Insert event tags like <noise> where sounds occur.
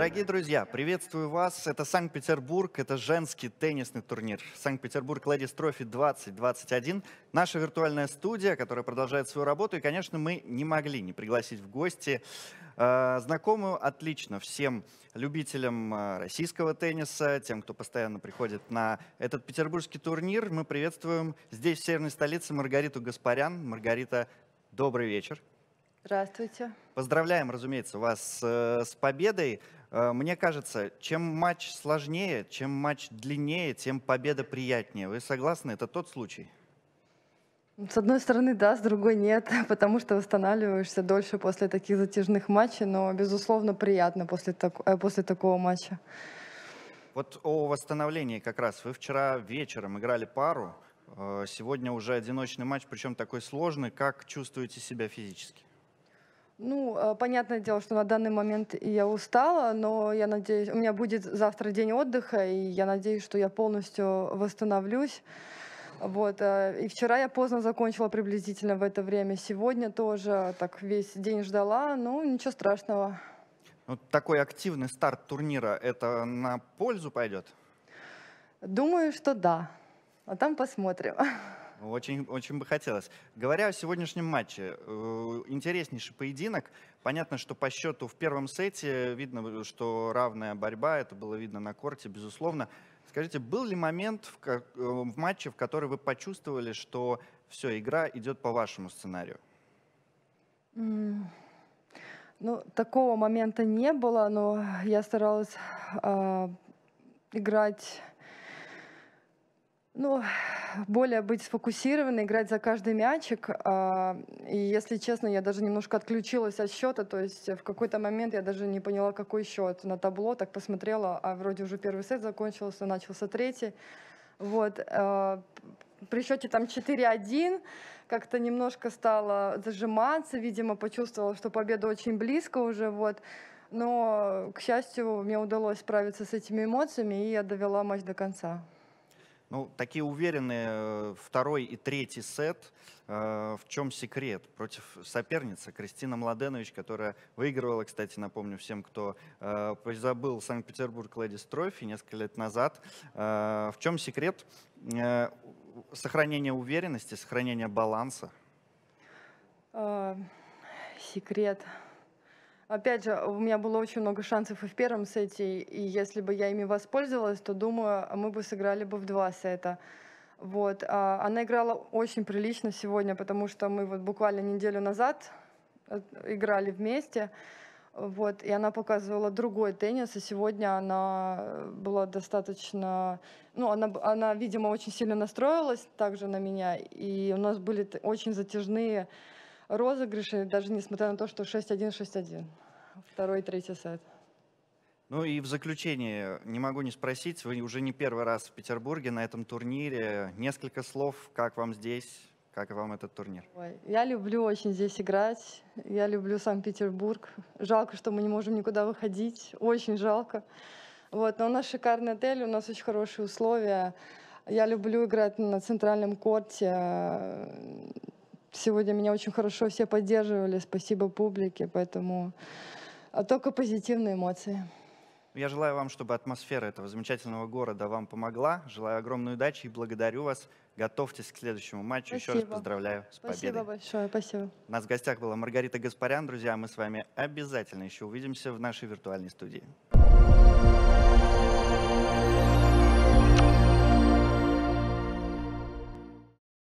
Дорогие друзья, приветствую вас. Это Санкт-Петербург, это женский теннисный турнир. Санкт-Петербург Ladies Trophy 2021. Наша виртуальная студия, которая продолжает свою работу. И, конечно, мы не могли не пригласить в гости э, знакомую отлично всем любителям э, российского тенниса, тем, кто постоянно приходит на этот петербургский турнир. Мы приветствуем здесь, в северной столице, Маргариту Гаспарян. Маргарита, добрый вечер. Здравствуйте. Поздравляем, разумеется, вас с э, победой. Э, мне кажется, чем матч сложнее, чем матч длиннее, тем победа приятнее. Вы согласны? Это тот случай? Ну, с одной стороны, да, с другой нет, <laughs> потому что восстанавливаешься дольше после таких затяжных матчей, но, безусловно, приятно после, так... Э, после такого матча. Вот о восстановлении как раз. Вы вчера вечером играли пару, сегодня уже одиночный матч, причем такой сложный. Как чувствуете себя физически? Ну, э, понятное дело, что на данный момент я устала, но я надеюсь, у меня будет завтра день отдыха, и я надеюсь, что я полностью восстановлюсь. Вот. Э, и вчера я поздно закончила приблизительно в это время. Сегодня тоже так весь день ждала, но ну, ничего страшного. Вот ну, такой активный старт турнира, это на пользу пойдет? Думаю, что да. А там посмотрим. <laughs> Очень, очень бы хотелось. Говоря о сегодняшнем матче, э, интереснейший поединок. Понятно, что по счету в первом сете видно, что равная борьба, это было видно на корте, безусловно. Скажите, был ли момент в, э, в матче, в который вы почувствовали, что все, игра идет по вашему сценарию? Mm. Ну, такого момента не было, но я старалась э, играть ну, более быть сфокусированной, играть за каждый мячик. А, и, если честно, я даже немножко отключилась от счета, то есть в какой-то момент я даже не поняла, какой счет на табло, так посмотрела, а вроде уже первый сет закончился, начался третий. Вот. А, при счете там 4-1 как-то немножко стало зажиматься, видимо, почувствовала, что победа очень близко уже, вот. Но, к счастью, мне удалось справиться с этими эмоциями, и я довела матч до конца. Ну, такие уверенные э, второй и третий сет. Э, в чем секрет? Против соперницы Кристина Младенович, которая выигрывала, кстати, напомню всем, кто э, забыл Санкт-Петербург Ледис Трофи несколько лет назад. В чем секрет сохранения уверенности, сохранения баланса? Секрет опять же, у меня было очень много шансов и в первом сете, и если бы я ими воспользовалась, то, думаю, мы бы сыграли бы в два сета. Вот. А она играла очень прилично сегодня, потому что мы вот буквально неделю назад э, играли вместе. Вот, и она показывала другой теннис, и сегодня она была достаточно... Ну, она, она, видимо, очень сильно настроилась также на меня, и у нас были очень затяжные розыгрыши, даже несмотря на то, что 6-1, 6-1. Второй, третий сет. Ну и в заключение, не могу не спросить, вы уже не первый раз в Петербурге на этом турнире. Несколько слов, как вам здесь, как вам этот турнир? Ой, я люблю очень здесь играть, я люблю Санкт-Петербург. Жалко, что мы не можем никуда выходить, очень жалко. Вот, но у нас шикарный отель, у нас очень хорошие условия. Я люблю играть на центральном корте сегодня меня очень хорошо все поддерживали, спасибо публике, поэтому а только позитивные эмоции. Я желаю вам, чтобы атмосфера этого замечательного города вам помогла. Желаю огромной удачи и благодарю вас. Готовьтесь к следующему матчу. Спасибо. Еще раз поздравляю с спасибо победой. Спасибо большое, спасибо. У нас в гостях была Маргарита Гаспарян. Друзья, мы с вами обязательно еще увидимся в нашей виртуальной студии.